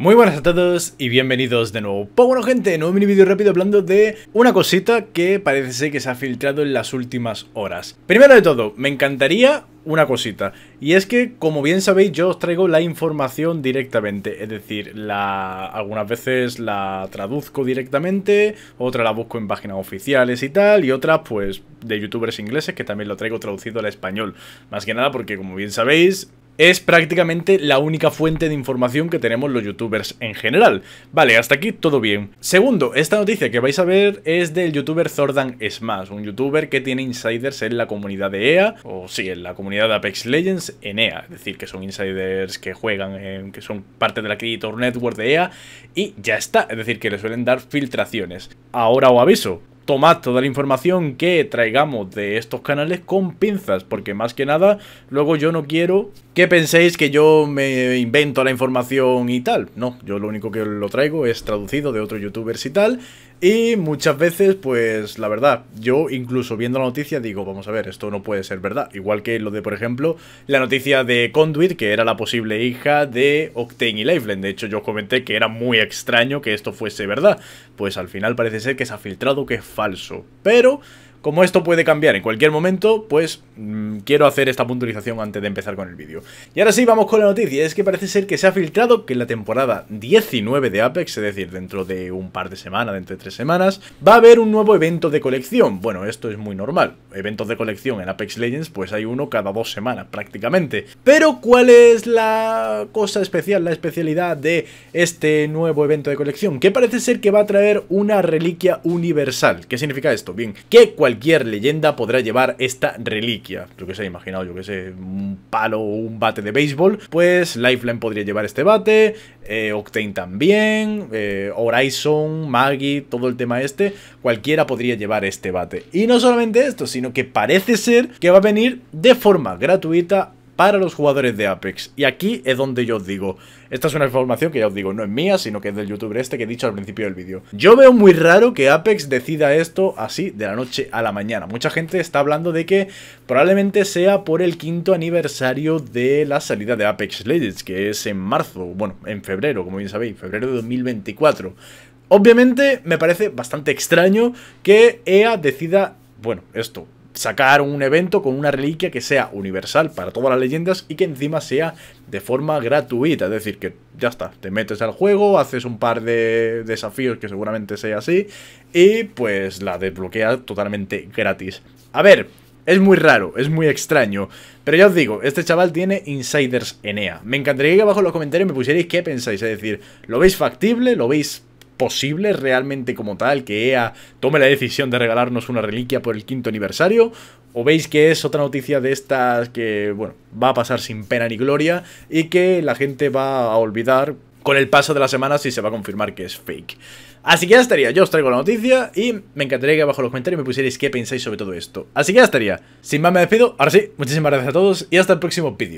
Muy buenas a todos y bienvenidos de nuevo. Pues bueno gente, nuevo mini vídeo rápido hablando de una cosita que parece ser que se ha filtrado en las últimas horas. Primero de todo, me encantaría una cosita. Y es que, como bien sabéis, yo os traigo la información directamente. Es decir, la algunas veces la traduzco directamente, otra la busco en páginas oficiales y tal, y otras, pues, de youtubers ingleses que también lo traigo traducido al español. Más que nada porque, como bien sabéis, es prácticamente la única fuente de información que tenemos los youtubers en general. Vale, hasta aquí todo bien. Segundo, esta noticia que vais a ver es del youtuber Zordan Smash, un youtuber que tiene insiders en la comunidad de EA, o sí, en la comunidad de Apex Legends en EA, es decir, que son insiders que juegan, en, que son parte de la Creator Network de EA, y ya está, es decir, que le suelen dar filtraciones. Ahora os aviso, tomad toda la información que traigamos de estos canales con pinzas, porque más que nada, luego yo no quiero que penséis que yo me invento la información y tal. No, yo lo único que lo traigo es traducido de otros youtubers y tal, y muchas veces, pues la verdad, yo incluso viendo la noticia digo, vamos a ver, esto no puede ser verdad. Igual que lo de, por ejemplo, la noticia de Conduit, que era la posible hija de Octane y Lifeline. De hecho, yo comenté que era muy extraño que esto fuese verdad. Pues al final parece ser que se ha filtrado que es falso. Pero como esto puede cambiar en cualquier momento, pues mm, quiero hacer esta puntualización antes de empezar con el vídeo. Y ahora sí, vamos con la noticia. Es que parece ser que se ha filtrado que en la temporada 19 de Apex, es decir, dentro de un par de semanas, dentro de tres semanas, va a haber un nuevo evento de colección. Bueno, esto es muy normal. Eventos de colección en Apex Legends, pues hay uno cada dos semanas prácticamente. Pero, ¿cuál es la cosa especial, la especialidad de este nuevo evento de colección? Que parece ser que va a traer una reliquia universal. ¿Qué significa esto? Bien, ¿qué cualquier cualquier leyenda podrá llevar esta reliquia. Lo que sé, imaginado, yo que sé, un palo o un bate de béisbol, pues Lifeline podría llevar este bate, eh, Octane también, eh, Horizon, Maggie, todo el tema este, cualquiera podría llevar este bate. Y no solamente esto, sino que parece ser que va a venir de forma gratuita para los jugadores de Apex. Y aquí es donde yo os digo, esta es una información que ya os digo, no es mía, sino que es del youtuber este que he dicho al principio del vídeo. Yo veo muy raro que Apex decida esto así de la noche a la mañana. Mucha gente está hablando de que probablemente sea por el quinto aniversario de la salida de Apex Legends, que es en marzo, bueno, en febrero, como bien sabéis, febrero de 2024. Obviamente me parece bastante extraño que EA decida, bueno, esto, sacar un evento con una reliquia que sea universal para todas las leyendas y que encima sea de forma gratuita. Es decir, que ya está, te metes al juego, haces un par de desafíos que seguramente sea así y pues la desbloqueas totalmente gratis. A ver, es muy raro, es muy extraño. Pero ya os digo, este chaval tiene Insiders Enea. Me encantaría que abajo en los comentarios me pusierais qué pensáis. Es decir, ¿lo veis factible? ¿Lo veis posible realmente como tal que EA tome la decisión de regalarnos una reliquia por el quinto aniversario? ¿O veis que es otra noticia de estas que, bueno, va a pasar sin pena ni gloria y que la gente va a olvidar con el paso de las semanas si se va a confirmar que es fake? Así que ya estaría, yo os traigo la noticia y me encantaría que abajo en los comentarios me pusierais qué pensáis sobre todo esto. Así que ya estaría. Sin más me despido, ahora sí, muchísimas gracias a todos y hasta el próximo vídeo.